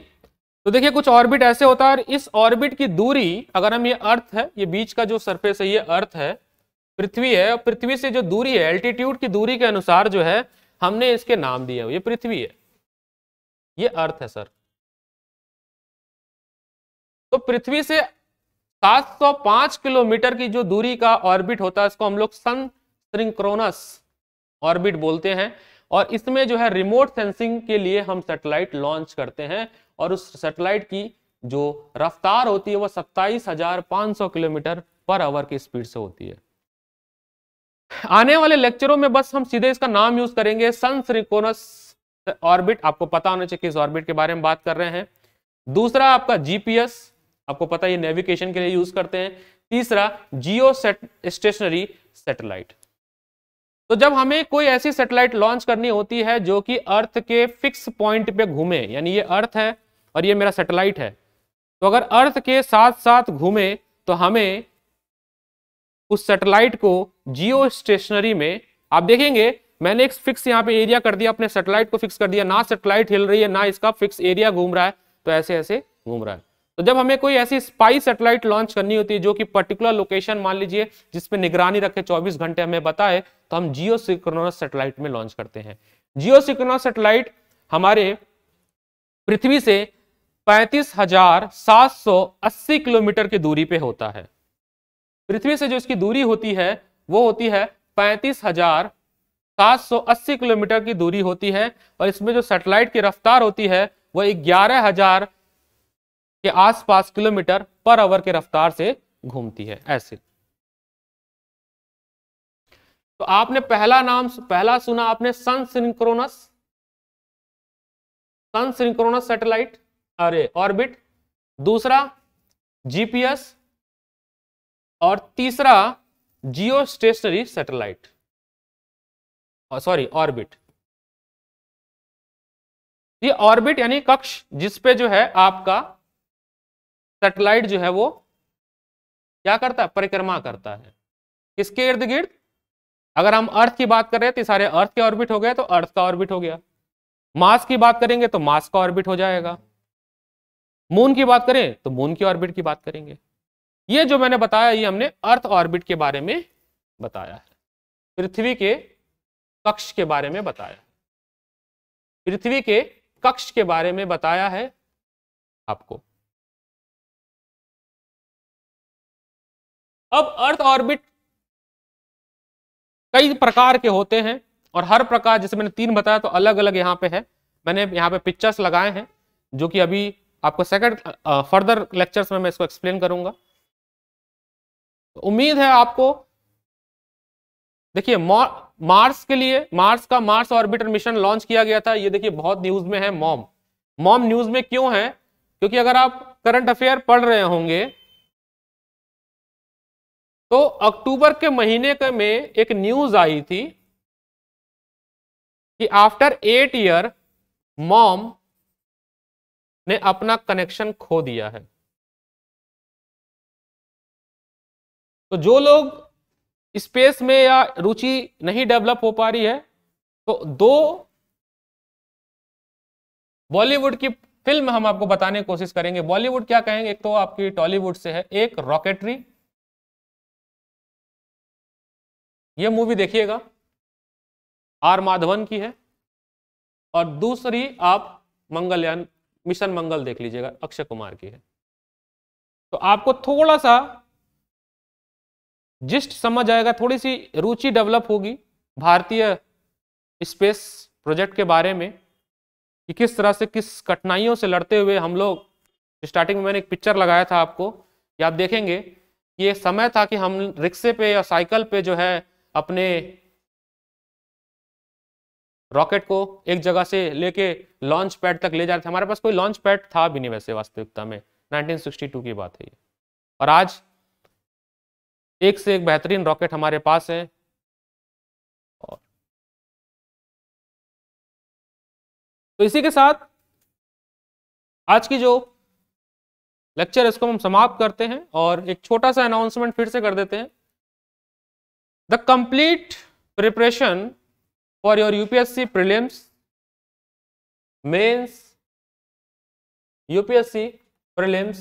तो देखिए कुछ ऑर्बिट ऐसे होता है और इस ऑर्बिट की दूरी अगर हम ये अर्थ है ये बीच का जो सरफेस है ये अर्थ है पृथ्वी है और पृथ्वी से जो दूरी है एल्टीट्यूड की दूरी के अनुसार जो है हमने इसके नाम दिए ये पृथ्वी है ये अर्थ है सर तो पृथ्वी से 705 किलोमीटर की जो दूरी का ऑर्बिट होता है इसको हम लोग सन सिंक्रोनस ऑर्बिट बोलते हैं और इसमें जो है रिमोट सेंसिंग के लिए हम सैटेलाइट लॉन्च करते हैं और उस सैटेलाइट की जो रफ्तार होती है वह सत्ताईस किलोमीटर पर आवर की स्पीड से होती है आने वाले लेक्चरों में बस हम सीधे इसका नाम यूज करेंगे सन सिंक्रोनस ऑर्बिट आपको पता होना चाहिए किस ऑर्बिट के बारे में बात कर रहे हैं दूसरा आपका जीपीएस आपको पता है ये नेविगेशन के लिए यूज करते हैं तीसरा जियो स्टेशनरी सेटेलाइट तो जब हमें कोई ऐसी सेटेलाइट लॉन्च करनी होती है जो कि अर्थ के फिक्स पॉइंट पे घूमे यानी ये अर्थ है और ये मेरा सेटेलाइट है तो अगर अर्थ के साथ साथ घूमे तो हमें उस सेटेलाइट को जियो स्टेशनरी में आप देखेंगे मैंने एक फिक्स यहाँ पे एरिया कर दिया अपने सेटेलाइट को फिक्स कर दिया ना सेटेलाइट हिल रही है ना इसका फिक्स एरिया घूम रहा है तो ऐसे ऐसे घूम रहा है तो जब हमें कोई ऐसी स्पाई सैटेलाइट लॉन्च करनी होती है जो कि पर्टिकुलर लोकेशन मान लीजिए जिसपे निगरानी रखे 24 घंटे हमें बताए तो हम जियो सिक्रोनस सेटेलाइट में लॉन्च करते हैं जियो सिक्रोनस सेटेलाइट हमारे पृथ्वी से अस्सी किलोमीटर की दूरी पे होता है पृथ्वी से जो इसकी दूरी होती है वो होती है अस्सी किलोमीटर की दूरी होती है और इसमें जो सैटेलाइट की रफ्तार होती है वह ग्यारह हजार के आसपास किलोमीटर पर आवर के रफ्तार से घूमती है ऐसे तो आपने पहला नाम पहला सुना आपने sun synchronous sun synchronous satellite अरे ऑर्बिट दूसरा जीपीएस और तीसरा geostationary satellite sorry orbit ये ऑर्बिट यानी कक्ष जिस पे जो है आपका सेटेलाइट जो है वो क्या करता है परिक्रमा करता है किसके इर्द गिर्द अगर हम अर्थ की बात कर रहे हैं तो सारे अर्थ के ऑर्बिट हो गए तो अर्थ का ऑर्बिट हो गया मास की बात करेंगे तो मास का ऑर्बिट हो जाएगा मून की बात करें तो मून की ऑर्बिट की बात करेंगे ये जो मैंने बताया ये हमने अर्थ ऑर्बिट के बारे में बताया है पृथ्वी के कक्ष के बारे में बताया पृथ्वी के कक्ष के बारे में बताया है आपको अब अर्थ ऑर्बिट कई प्रकार के होते हैं और हर प्रकार जैसे मैंने तीन बताया तो अलग अलग यहाँ पे है मैंने यहाँ पे पिक्चर्स लगाए हैं जो कि अभी आपको सेकंड फर्दर लेक्चर्स में मैं इसको एक्सप्लेन करूंगा तो उम्मीद है आपको देखिए मार्स के लिए मार्स का मार्स ऑर्बिटर मिशन लॉन्च किया गया था ये देखिए बहुत न्यूज में है मॉम मॉम न्यूज में क्यों है क्योंकि अगर आप करंट अफेयर पढ़ रहे होंगे तो अक्टूबर के महीने के में एक न्यूज आई थी कि आफ्टर एट ईयर मॉम ने अपना कनेक्शन खो दिया है तो जो लोग स्पेस में या रुचि नहीं डेवलप हो पा रही है तो दो बॉलीवुड की फिल्म हम आपको बताने की कोशिश करेंगे बॉलीवुड क्या कहेंगे एक तो आपकी टॉलीवुड से है एक रॉकेटरी यह मूवी देखिएगा आर माधवन की है और दूसरी आप मंगलयान मिशन मंगल देख लीजिएगा अक्षय कुमार की है तो आपको थोड़ा सा जिस्ट समझ आएगा थोड़ी सी रुचि डेवलप होगी भारतीय स्पेस प्रोजेक्ट के बारे में कि किस तरह से किस कठिनाइयों से लड़ते हुए हम लोग स्टार्टिंग में मैंने एक पिक्चर लगाया था आपको कि आप देखेंगे ये समय था कि हम रिक्शे पे या साइकिल पे जो है अपने रॉकेट को एक जगह से लेके लॉन्च पैड तक ले जा रहे थे हमारे पास कोई लॉन्च पैड था भी नहीं वैसे वास्तविकता में 1962 की बात है ये और आज एक से एक बेहतरीन रॉकेट हमारे पास है और तो इसी के साथ आज की जो लेक्चर इसको हम समाप्त करते हैं और एक छोटा सा अनाउंसमेंट फिर से कर देते हैं the complete preparation for your upsc prelims mains upsc prelims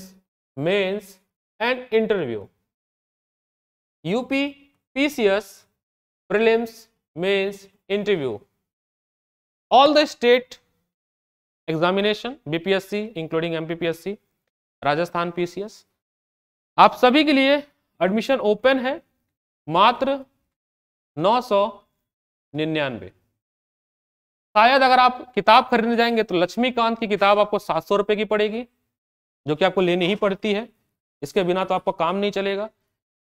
mains and interview up pcs prelims mains interview all the state examination BPSC including MPPSC Rajasthan PCS आप सभी के लिए एडमिशन ओपन है मात्र नौ सौ निन्यानवे शायद अगर आप किताब खरीदने जाएंगे तो लक्ष्मीकांत की किताब आपको सात सौ रुपये की पड़ेगी जो कि आपको लेनी ही पड़ती है इसके बिना तो आपका काम नहीं चलेगा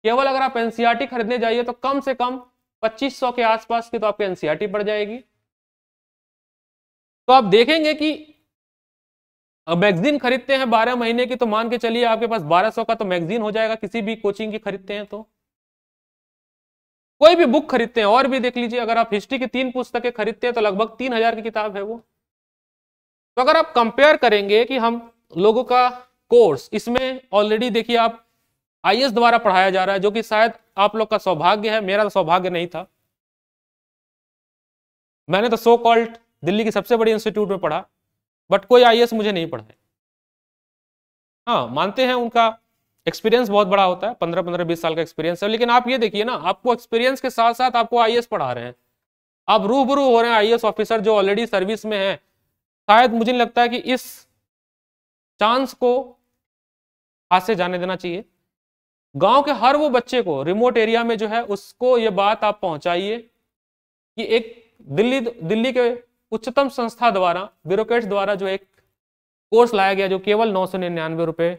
केवल अगर आप एनसीईआरटी खरीदने जाइए तो कम से कम 2500 के आसपास की तो आपकी एनसीईआरटी पड़ जाएगी तो आप देखेंगे कि मैगजीन खरीदते हैं बारह महीने की तो मान के चलिए आपके पास बारह सौ का तो मैगजीन हो जाएगा किसी भी कोचिंग की खरीदते हैं तो कोई भी बुक खरीदते हैं और भी देख लीजिए अगर आप हिस्ट्री की तीन पुस्तकें खरीदते हैं तो लगभग तीन हजार की किताब है वो तो अगर आप कंपेयर करेंगे कि हम लोगों का कोर्स इसमें ऑलरेडी देखिए आप आई द्वारा पढ़ाया जा रहा है जो कि शायद आप लोग का सौभाग्य है मेरा तो सौभाग्य नहीं था मैंने तो सो कॉल्ड दिल्ली की सबसे बड़ी इंस्टीट्यूट में पढ़ा बट कोई आई मुझे नहीं पढ़ाए हाँ मानते हैं उनका एक्सपीरियंस बहुत बड़ा होता है पंद्रह पंद्रह बीस साल का एक्सपीरियंस है लेकिन आप ये देखिए ना आपको एक्सपीरियंस के साथ साथ आपको आई पढ़ा रहे हैं आप रूबरू हो रहे हैं आई ऑफिसर जो ऑलरेडी सर्विस में है शायद मुझे लगता है कि इस चांस को हाथ से जाने देना चाहिए गांव के हर वो बच्चे को रिमोट एरिया में जो है उसको ये बात आप पहुंचाइए कि एक दिल्ली दिल्ली के उच्चतम संस्था द्वारा ब्यूरोट्स द्वारा जो एक कोर्स लाया गया जो केवल नौ सौ निन्यानवे रुपये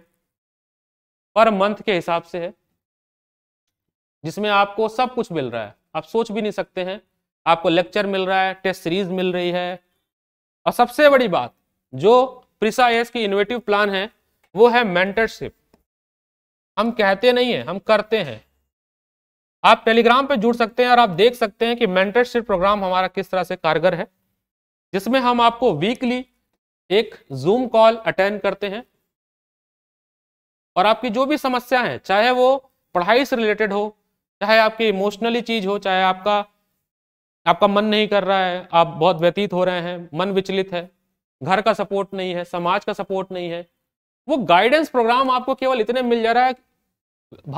पर मंथ के हिसाब से है जिसमें आपको सब कुछ मिल रहा है आप सोच भी नहीं सकते हैं आपको लेक्चर मिल रहा है टेस्ट सीरीज मिल रही है और सबसे बड़ी बात जो प्रिसा एस की इनोवेटिव प्लान है वो है मेंटरशिप हम कहते नहीं है हम करते हैं आप टेलीग्राम पे जुड़ सकते हैं और आप देख सकते हैं कि मेंटरशिप प्रोग्राम हमारा किस तरह से कारगर है जिसमें हम आपको वीकली एक जूम कॉल अटेंड करते हैं और आपकी जो भी समस्या है चाहे वो पढ़ाई से रिलेटेड हो चाहे आपकी इमोशनली चीज हो चाहे आपका आपका मन नहीं कर रहा है आप बहुत व्यतीत हो रहे हैं मन विचलित है घर का सपोर्ट नहीं है समाज का सपोर्ट नहीं है वो गाइडेंस प्रोग्राम आपको केवल इतने मिल जा रहा है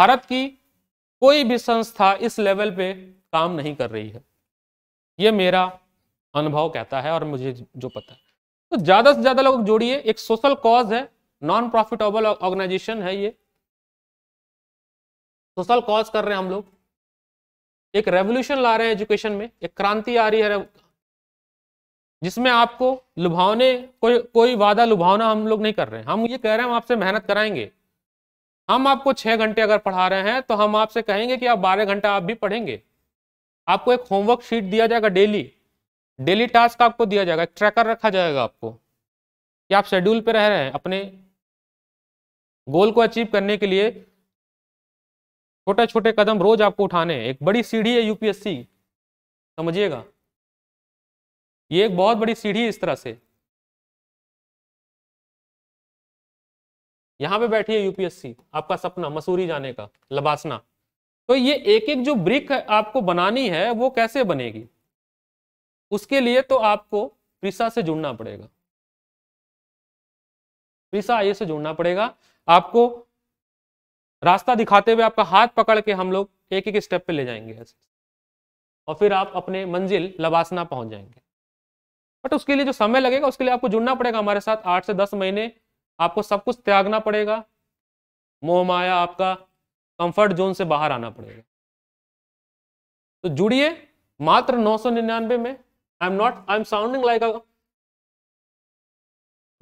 भारत की कोई भी संस्था इस लेवल पे काम नहीं कर रही है ये मेरा अनुभव कहता है और मुझे जो पता है तो ज़्यादा से ज़्यादा लोग जोड़िए एक सोशल कॉज है नॉन प्रॉफिटेबल ऑर्गेनाइजेशन है ये सोशल कॉज कर रहे हैं हम लोग एक रेवोल्यूशन ला रहे हैं एजुकेशन में एक क्रांति आ रही है जिसमें आपको लुभावने कोई कोई वादा लुभावना हम लोग नहीं कर रहे हैं हम ये कह रहे हैं हम आपसे मेहनत कराएंगे हम आपको छः घंटे अगर पढ़ा रहे हैं तो हम आपसे कहेंगे कि आप बारह घंटा आप भी पढ़ेंगे आपको एक होमवर्क शीट दिया जाएगा डेली डेली टास्क आपको दिया जाएगा एक ट्रैकर रखा जाएगा आपको कि आप शेड्यूल पे रह रहे हैं अपने गोल को अचीव करने के लिए छोटे छोटे कदम रोज आपको उठाने हैं एक बड़ी सीढ़ी है यूपीएससी समझिएगा ये एक बहुत बड़ी सीढ़ी है इस तरह से यहां पे बैठी है यूपीएससी आपका सपना मसूरी जाने का लबासना तो ये एक एक जो ब्रिक आपको बनानी है वो कैसे बनेगी उसके लिए तो आपको प्रिसा से जुड़ना पड़ेगा वीसा आई से जुड़ना पड़ेगा आपको रास्ता दिखाते हुए आपका हाथ पकड़ के हम लोग एक एक स्टेप पे ले जाएंगे ऐसे और फिर आप अपने मंजिल लबासना पहुंच जाएंगे बट उसके लिए जो समय लगेगा उसके लिए आपको जुड़ना पड़ेगा हमारे साथ आठ से दस महीने आपको सब कुछ त्यागना पड़ेगा मोह माया आपका कंफर्ट जोन से बाहर आना पड़ेगा तो जुड़िए मात्र नौ सौ निन्यानवे में I am not I am sounding like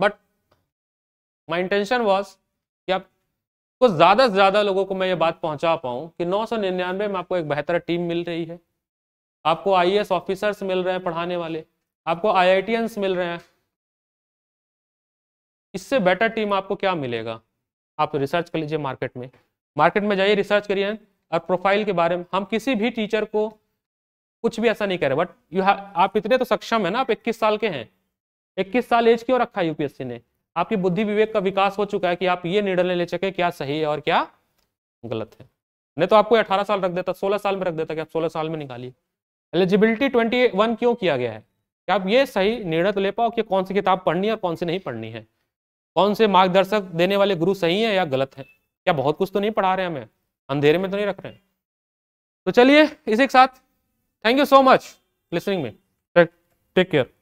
but my intention was कि आप कुछ ज़्यादा से ज़्यादा लोगों को मैं ये बात पहुंचा पाऊँ कि नौ सौ निन्यानवे में आपको एक बेहतर टीम मिल रही है आपको आई ऑफिसर्स मिल रहे हैं पढ़ाने वाले आपको आई मिल रहे हैं इससे बेटर टीम आपको क्या मिलेगा आप रिसर्च कर लीजिए मार्केट में मार्केट में जाइए रिसर्च करिए और प्रोफाइल के बारे में हम किसी भी टीचर को कुछ भी ऐसा नहीं कह रहे बट यू आप इतने तो सक्षम है ना आप 21 साल के हैं 21 साल एज क्यों रखा है यूपीएससी ने आपकी बुद्धि विवेक का विकास हो चुका है कि आप ये निर्णय ले सके क्या सही है और क्या गलत है नहीं तो आपको 18 साल रख देता 16 साल में रख देता कि आप 16 साल में निकालिए एलिजिबिलिटी 21 क्यों किया गया है कि आप ये सही निर्णय तो ले पाओ कि कौन सी किताब पढ़नी है और कौन सी नहीं पढ़नी है कौन से मार्गदर्शक देने वाले गुरु सही है या गलत है क्या बहुत कुछ तो नहीं पढ़ा रहे हमें अंधेरे में तो नहीं रख रहे हैं तो चलिए इसी के साथ thank you so much listening में टेक केयर